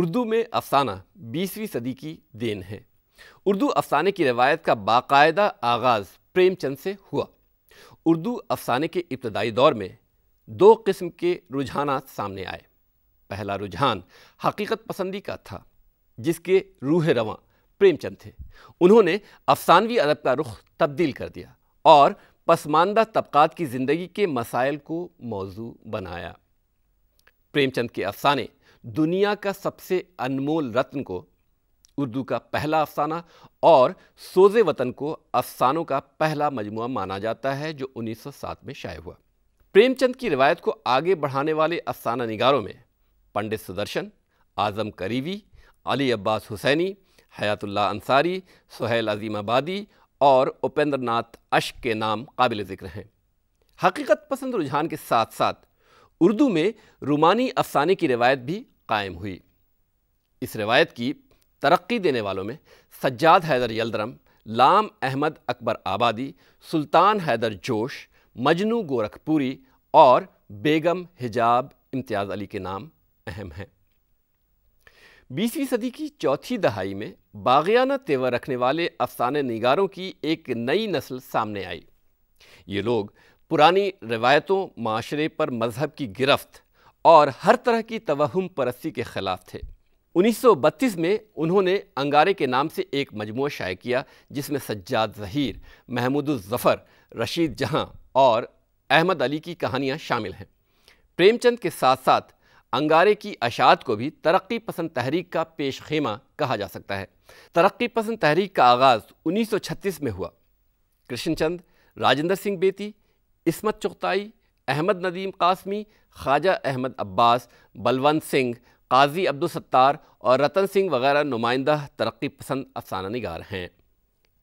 اردو میں افسانہ بیسویں صدی کی دین ہے اردو افسانے کی روایت کا باقاعدہ آغاز پریم چند سے ہوا اردو افسانے کے ابتدائی دور میں دو قسم کے رجحانات سامنے آئے پہلا رجحان حقیقت پسندی کا تھا جس کے روح رواں پریم چند تھے انہوں نے افسانوی ادب کا رخ تبدیل کر دیا اور پسماندہ طبقات کی زندگی کے مسائل کو موضوع بنایا پریم چند کے افسانے دنیا کا سب سے انمول رتن کو اردو کا پہلا افسانہ اور سوزے وطن کو افسانوں کا پہلا مجموعہ مانا جاتا ہے جو انیس سو سات میں شائع ہوا پریم چند کی روایت کو آگے بڑھانے والے افسانہ نگاروں میں پنڈت سدرشن اعظم کریوی علی عباس حسینی حیات اللہ انصاری سہیل عظیم آبادی اور اپندر ناتھ اشک کے نام قابل ذکر ہیں حقیقت پسند رجحان کے ساتھ ساتھ اردو میں رومانی افسانے کی روایت بھی قائم ہوئی اس روایت کی ترقی دینے والوں میں سجاد حیدر یلدرم لام احمد اکبر آبادی سلطان حیدر جوش مجنو پوری اور بیگم حجاب امتیاز علی کے نام اہم ہیں بیسویں صدی کی چوتھی دہائی میں باغیانہ تیور رکھنے والے افسانے نگاروں کی ایک نئی نسل سامنے آئی یہ لوگ پرانی روایتوں معاشرے پر مذہب کی گرفت اور ہر طرح کی توہم پرستی کے خلاف تھے انیس سو بتیس میں انہوں نے انگارے کے نام سے ایک مجموعہ شائع کیا جس میں سجاد ظہیر محمود الظفر رشید جہاں اور احمد علی کی کہانیاں شامل ہیں پریم چند کے ساتھ ساتھ انگارے کی اشاعت کو بھی ترقی پسند تحریک کا پیش خیمہ کہا جا سکتا ہے ترقی پسند تحریک کا آغاز انیس سو چھتیس میں ہوا کرشن چند راجندر سنگھ بیتی عصمت چغتائی احمد ندیم قاسمی خواجہ احمد عباس بلونت سنگھ قاضی عبدالستار اور رتن سنگھ وغیرہ نمائندہ ترقی پسند افسانہ نگار ہیں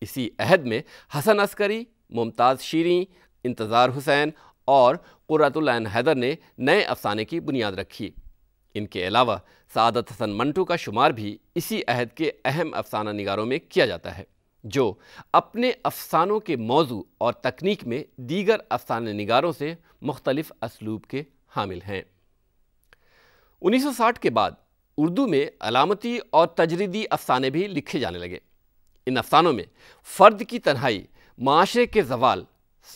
اسی عہد میں حسن عسکری ممتاز شیریں انتظار حسین اور قرۃ العین حیدر نے نئے افسانے کی بنیاد رکھی ان کے علاوہ سعادت حسن منٹو کا شمار بھی اسی عہد کے اہم افسانہ نگاروں میں کیا جاتا ہے جو اپنے افسانوں کے موضوع اور تکنیک میں دیگر افسانہ نگاروں سے مختلف اسلوب کے حامل ہیں انیس سو ساٹھ کے بعد اردو میں علامتی اور تجریدی افسانے بھی لکھے جانے لگے ان افسانوں میں فرد کی تنہائی معاشرے کے زوال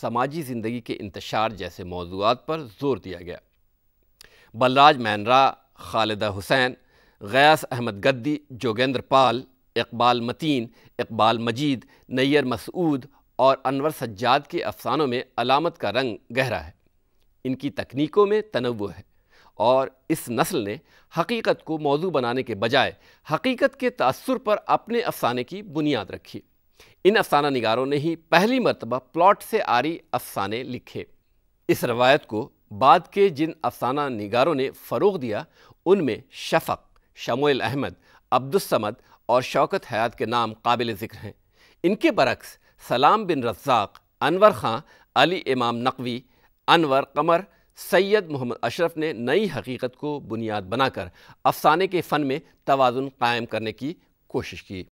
سماجی زندگی کے انتشار جیسے موضوعات پر زور دیا گیا بلراج مینرا خالدہ حسین غیاس احمد گدی جوگیندر پال اقبال متین اقبال مجید نیر مسعود اور انور سجاد کے افسانوں میں علامت کا رنگ گہرا ہے ان کی تکنیکوں میں تنوع ہے اور اس نسل نے حقیقت کو موضوع بنانے کے بجائے حقیقت کے تأثر پر اپنے افسانے کی بنیاد رکھی ان افسانہ نگاروں نے ہی پہلی مرتبہ پلاٹ سے آری افسانے لکھے اس روایت کو بعد کے جن افسانہ نگاروں نے فروغ دیا ان میں شفق شموئل احمد عبدالسمد اور شوکت حیات کے نام قابل ذکر ہیں ان کے برعکس سلام بن رزاق انور خان علی امام نقوی انور قمر سید محمد اشرف نے نئی حقیقت کو بنیاد بنا کر افسانے کے فن میں توازن قائم کرنے کی کوشش کی